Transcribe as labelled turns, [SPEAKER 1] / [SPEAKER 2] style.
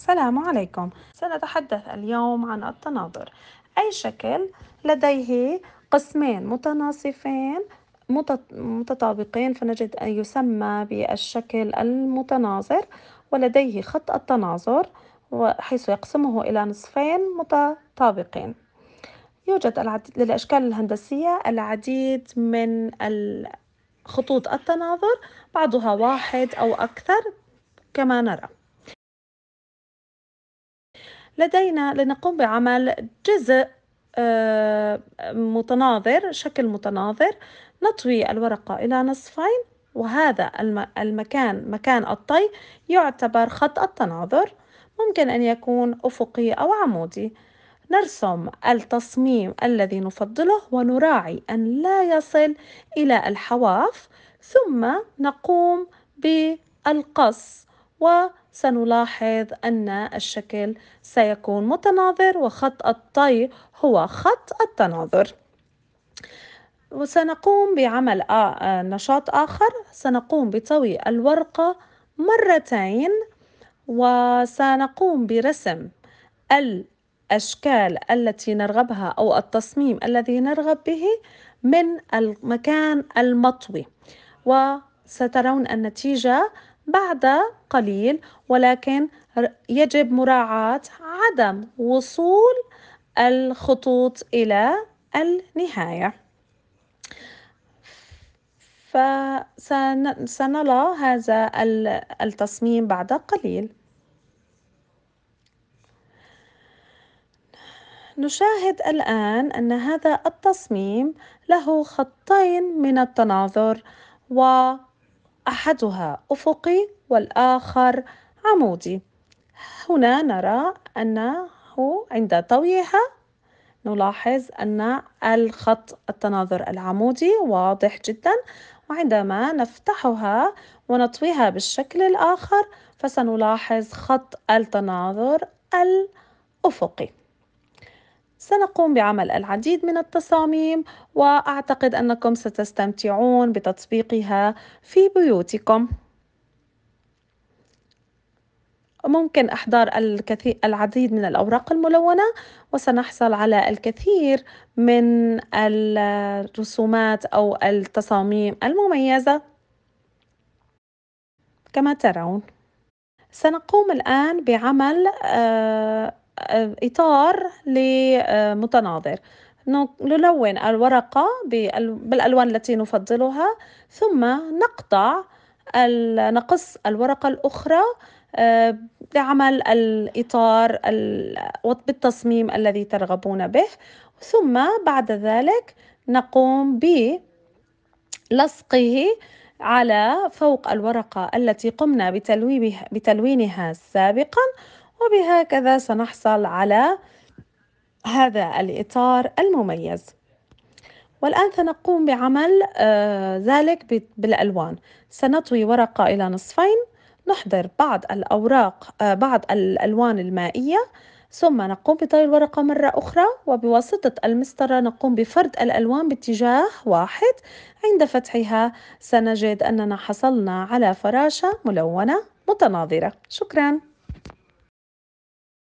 [SPEAKER 1] السلام عليكم سنتحدث اليوم عن التناظر أي شكل لديه قسمين متناصفين متطابقين فنجد أن يسمى بالشكل المتناظر ولديه خط التناظر حيث يقسمه إلى نصفين متطابقين يوجد العديد للأشكال الهندسية العديد من خطوط التناظر بعضها واحد أو أكثر كما نرى لدينا لنقوم بعمل جزء آه، متناظر شكل متناظر نطوي الورقة إلى نصفين وهذا المكان مكان الطي يعتبر خط التناظر ممكن أن يكون أفقي أو عمودي نرسم التصميم الذي نفضله ونراعي أن لا يصل إلى الحواف ثم نقوم بالقص وسنلاحظ أن الشكل سيكون متناظر وخط الطي هو خط التناظر وسنقوم بعمل نشاط آخر سنقوم بطوي الورقة مرتين وسنقوم برسم الأشكال التي نرغبها أو التصميم الذي نرغب به من المكان المطوي وسترون النتيجة بعد قليل ولكن يجب مراعاة عدم وصول الخطوط إلى النهاية فسنرى هذا التصميم بعد قليل نشاهد الآن أن هذا التصميم له خطين من التناظر و أحدها أفقي والآخر عمودي هنا نرى أنه عند طويها نلاحظ أن الخط التناظر العمودي واضح جدا وعندما نفتحها ونطويها بالشكل الآخر فسنلاحظ خط التناظر الأفقي سنقوم بعمل العديد من التصاميم وأعتقد أنكم ستستمتعون بتطبيقها في بيوتكم ممكن إحضار الكثير العديد من الأوراق الملونة وسنحصل على الكثير من الرسومات أو التصاميم المميزة كما ترون سنقوم الآن بعمل آه، آه، إطار لمتناظر آه، نلون الورقة بالألوان التي نفضلها ثم نقطع نقص الورقة الأخرى لعمل آه، الإطار بالتصميم الذي ترغبون به ثم بعد ذلك نقوم بلصقه على فوق الورقة التي قمنا بتلوينها سابقاً وبهكذا سنحصل على هذا الإطار المميز والآن سنقوم بعمل آه، ذلك بالألوان سنطوي ورقة إلى نصفين نحضر بعض الأوراق آه، بعض الألوان المائية ثم نقوم بطي الورقة مرة أخرى وبواسطة المسطرة نقوم بفرد الألوان باتجاه واحد عند فتحها سنجد أننا حصلنا على فراشة ملونة متناظرة شكراً